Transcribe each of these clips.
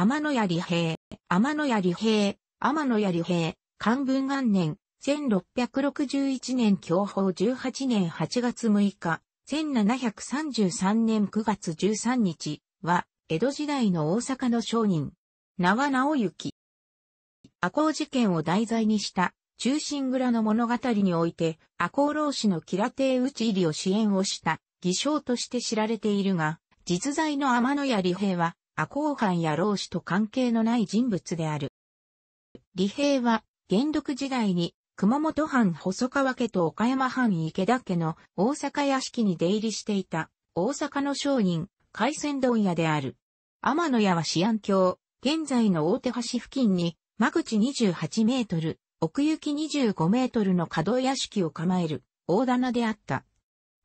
天野屋利平、天野屋利平、天野屋利平、漢文元年、1661年享保18年8月6日、1733年9月13日は、江戸時代の大阪の商人、長直行。赤穂事件を題材にした中心蔵の物語において、赤穂浪士のキラテ討ち入りを支援をした偽証として知られているが、実在の天野屋利平は、赤公藩や老子と関係のない人物である。李平は、元禄時代に、熊本藩細川家と岡山藩池田家の大阪屋敷に出入りしていた、大阪の商人、海鮮丼屋である。天野屋は市安京、現在の大手橋付近に、間口28メートル、奥行き25メートルの角屋敷を構える、大棚であった。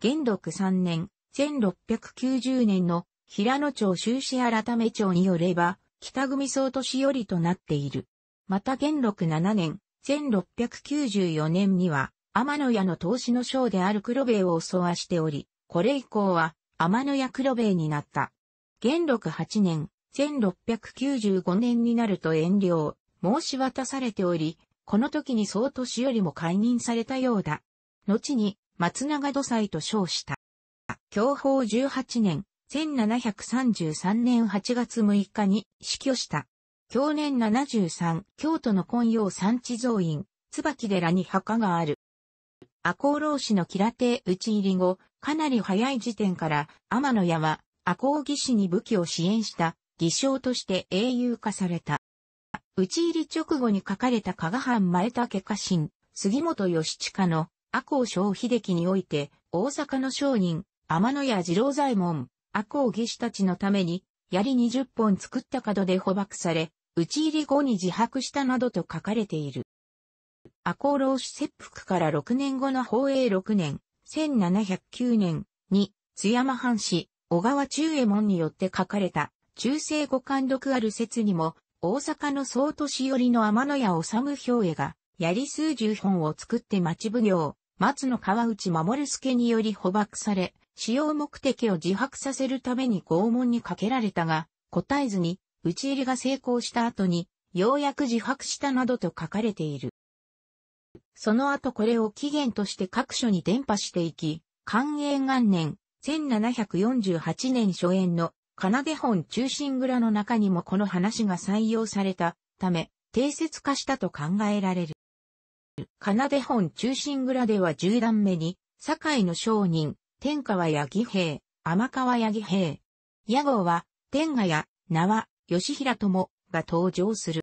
元禄3年、1690年の平野町修士改め町によれば、北組総都市寄りとなっている。また元禄7年、1694年には、天野屋の投資の将である黒兵衛を襲わしており、これ以降は、天野屋黒兵衛になった。元禄8年、1695年になると遠慮、申し渡されており、この時に総都市よりも解任されたようだ。後に、松永土祭と称した。享保18年、1733年8月6日に死去した。去年73、京都の今陽産地蔵院、椿寺に墓がある。赤穂浪士の吉良邸討ち入り後、かなり早い時点から、天野屋は、赤穂義士に武器を支援した偽証として英雄化された。討ち入り直後に書かれた加賀藩前田家臣、杉本義親の赤穂小秀樹において、大阪の商人、天野屋二郎左衛門、赤を義士たちのために、槍二十本作った角で捕獲され、討ち入り後に自白したなどと書かれている。赤コ老子切腹から六年後の宝永六年、1709年に、津山藩士、小川中衛門によって書かれた、中世五感読ある説にも、大阪の総都市寄りの天野屋治兵衛が、槍数十本を作って町奉行、松野川内守助により捕獲され、使用目的を自白させるために拷問にかけられたが、答えずに、打ち入りが成功した後に、ようやく自白したなどと書かれている。その後これを起源として各所に伝播していき、寛永元年、1748年初演の、奏で本中心蔵の中にもこの話が採用されたため、定説化したと考えられる。奏で本中心蔵では10段目に、堺の商人、天川八木平、天川八木平。屋号は、天賀や、名は、吉平友が登場する。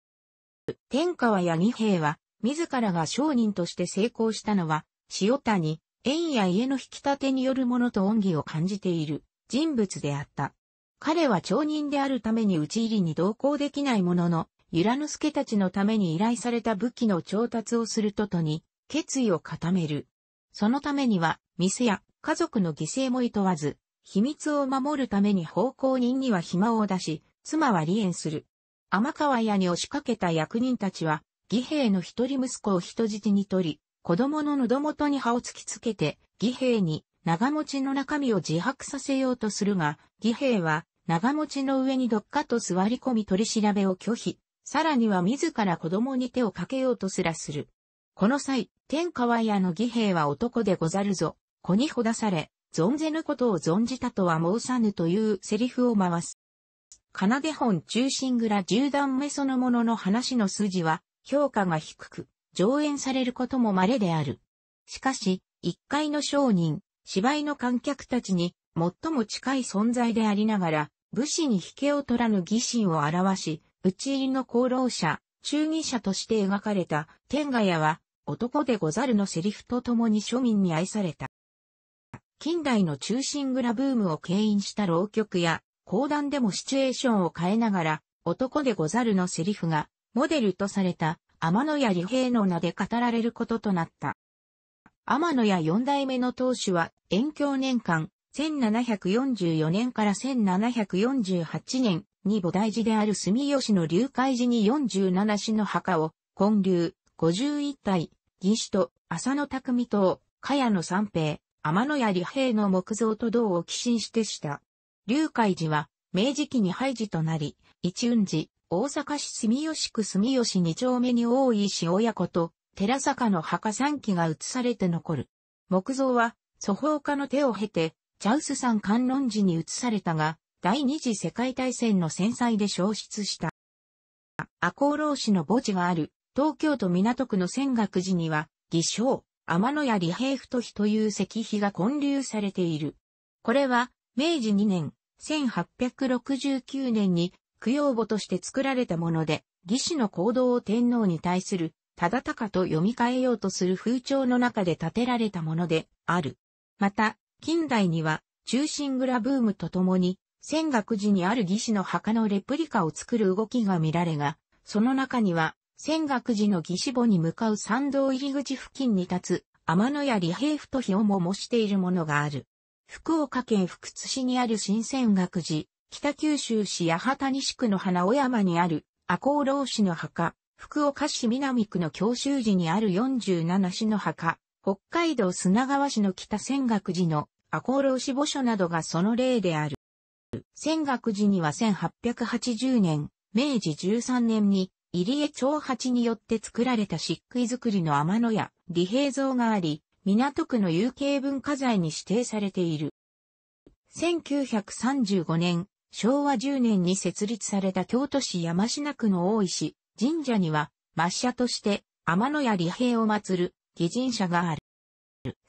天川八木平は、自らが商人として成功したのは、塩谷、縁や家の引き立てによるものと恩義を感じている人物であった。彼は町人であるために討ち入りに同行できないものの、由良之助たちのために依頼された武器の調達をするととに、決意を固める。そのためには、店や家族の犠牲も厭わず、秘密を守るために奉公人には暇を出し、妻は離縁する。天川屋に押しかけた役人たちは、義兵の一人息子を人質に取り、子供の喉元に歯を突きつけて、義兵に長持ちの中身を自白させようとするが、義兵は長持ちの上にどっかと座り込み取り調べを拒否。さらには自ら子供に手をかけようとすらする。この際、天川屋の義兵は男でござるぞ。子にほだされ、存ぜぬことを存じたとは申さぬというセリフを回す。奏で本中心蔵十段目そのものの話の筋は評価が低く、上演されることも稀である。しかし、一階の商人、芝居の観客たちに最も近い存在でありながら、武士に引けを取らぬ疑心を表し、討ち入りの功労者、忠義者として描かれた天賀屋は、男でござるのセリフと共に庶民に愛された。近代の中心蔵ブームを牽引した浪曲や、講談でもシチュエーションを変えながら、男でござるのセリフが、モデルとされた、天野屋利平の名で語られることとなった。天野屋四代目の当主は、遠境年間、1744年から1748年に菩提寺である住吉の流海寺に47市の墓を、建立、51体、義士と、浅野匠と、茅野三平、天野屋利平の木造と銅を寄進してした。龍海寺は、明治期に廃寺となり、一雲寺、大阪市住吉区住吉二丁目に多い石親子と、寺坂の墓三基が移されて残る。木造は、祖宝家の手を経て、チャウス山観音寺に移されたが、第二次世界大戦の戦災で消失した。赤穂浪士の墓地がある、東京都港区の仙岳寺には、偽証、天野屋利平太妃という石碑が建立されている。これは、明治2年、1869年に、供養墓として作られたもので、義士の行動を天皇に対する、忠敬と読み替えようとする風潮の中で建てられたもので、ある。また、近代には、中心蔵ブームとともに、仙岳寺にある義士の墓のレプリカを作る動きが見られが、その中には、仙岳寺の義志母に向かう参道入り口付近に立つ、天野屋利平府とをも模しているものがある。福岡県福津市にある新仙岳寺、北九州市八幡西区の花尾山にある、赤穂浪士の墓、福岡市南区の教習寺にある47市の墓、北海道砂川市の北仙岳寺の赤穂浪士墓所などがその例である。仙岳寺には1880年、明治13年に入江長八によって作られた漆喰作りの天野屋、利平像があり、港区の有形文化財に指定されている。1935年、昭和10年に設立された京都市山科区の大石神社には、抹社として天野屋利平を祀る義神社がある。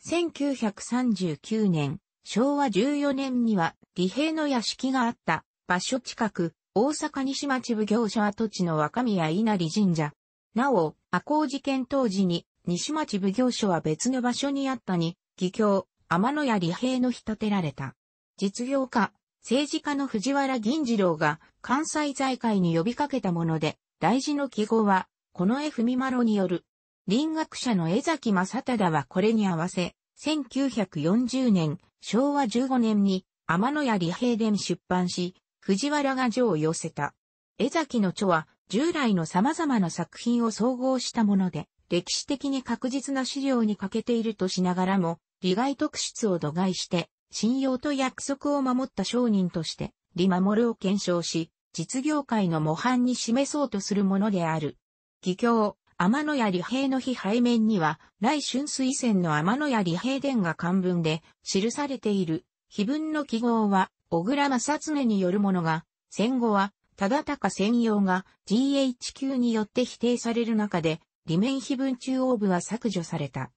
1939年、昭和14年には、利平の屋敷があった場所近く、大阪西町奉行所跡地の若宮稲荷神社。なお、赤公事件当時に、西町奉行所は別の場所にあったに、義教、天野屋利平の日建てられた。実業家、政治家の藤原銀次郎が関西財界に呼びかけたもので、大事の記号は、この絵文丸による。林学者の江崎正忠はこれに合わせ、1940年、昭和15年に、天野屋利平伝出版し、藤原が女を寄せた。江崎の著は従来の様々な作品を総合したもので、歴史的に確実な資料に欠けているとしながらも、利害特質を度外して、信用と約束を守った商人として、利守を検証し、実業界の模範に示そうとするものである。義教、天野屋利平の日背面には、来春水仙の天野屋利平伝が漢文で記されている。碑文の記号は、小倉正常によるものが、戦後は、忠敬専用が GHQ によって否定される中で、利面碑文中央部は削除された。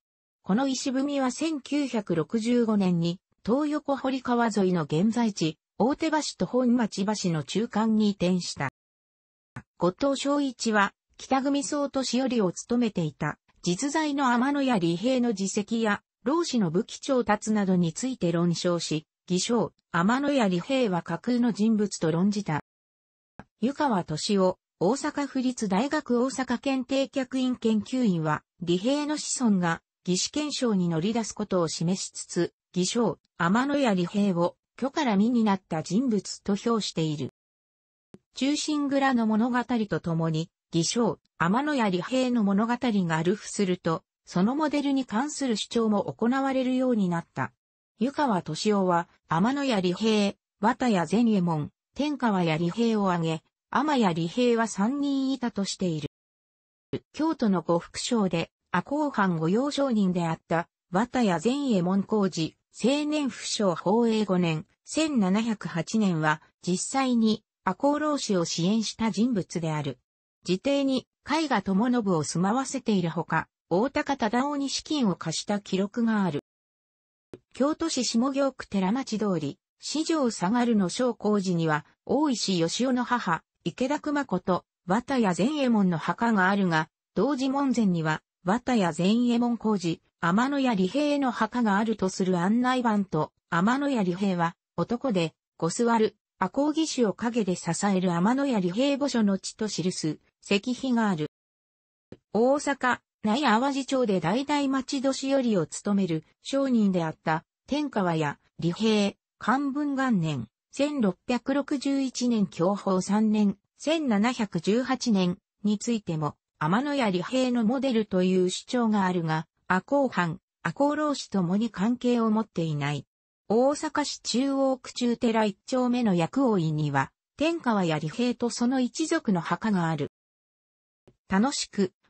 この石踏みは1965年に、東横堀川沿いの現在地、大手橋と本町橋の中間に移転した。後藤昭一は、北組総都市よりを務めていた、実在の天野や利平の自責や、老子の武器調達などについて論証し、偽証、天野屋利平は架空の人物と論じた。湯川敏夫、大阪府立大学大阪検定客員研究員は、利平の子孫が偽試検証に乗り出すことを示しつつ、偽証、天野屋利平を虚から身になった人物と評している。中心蔵の物語とともに、偽証、天野屋利平の物語がルフすると、そのモデルに関する主張も行われるようになった。湯川敏夫は、天野や利平、綿や善右衛門、天川や利平を挙げ、天や利平は三人いたとしている。京都の呉服商で、赤公藩御用商人であった、綿や善右衛門工事、青年府省宝永五年、1708年は、実際に、赤公老子を支援した人物である。自邸に、絵画友信を住まわせているほか、大高忠夫に資金を貸した記録がある。京都市下京区寺町通り、四条下がるの小工寺には、大石義雄の母、池田熊子と、綿谷善右衛門の墓があるが、同時門前には、綿谷善右衛門工事、天野屋利平の墓があるとする案内板と、天野屋利平は、男で、ご座る、赤公義士を陰で支える天野屋利平墓所の地と記す、石碑がある。大阪、内淡路町で代々町年寄りを務める商人であった天川や利平、漢文元年、1661年享保3年、1718年についても、天野や利平のモデルという主張があるが、阿公藩、阿公老氏ともに関係を持っていない。大阪市中央区中寺一丁目の薬王院には、天川や利平とその一族の墓がある。楽しく、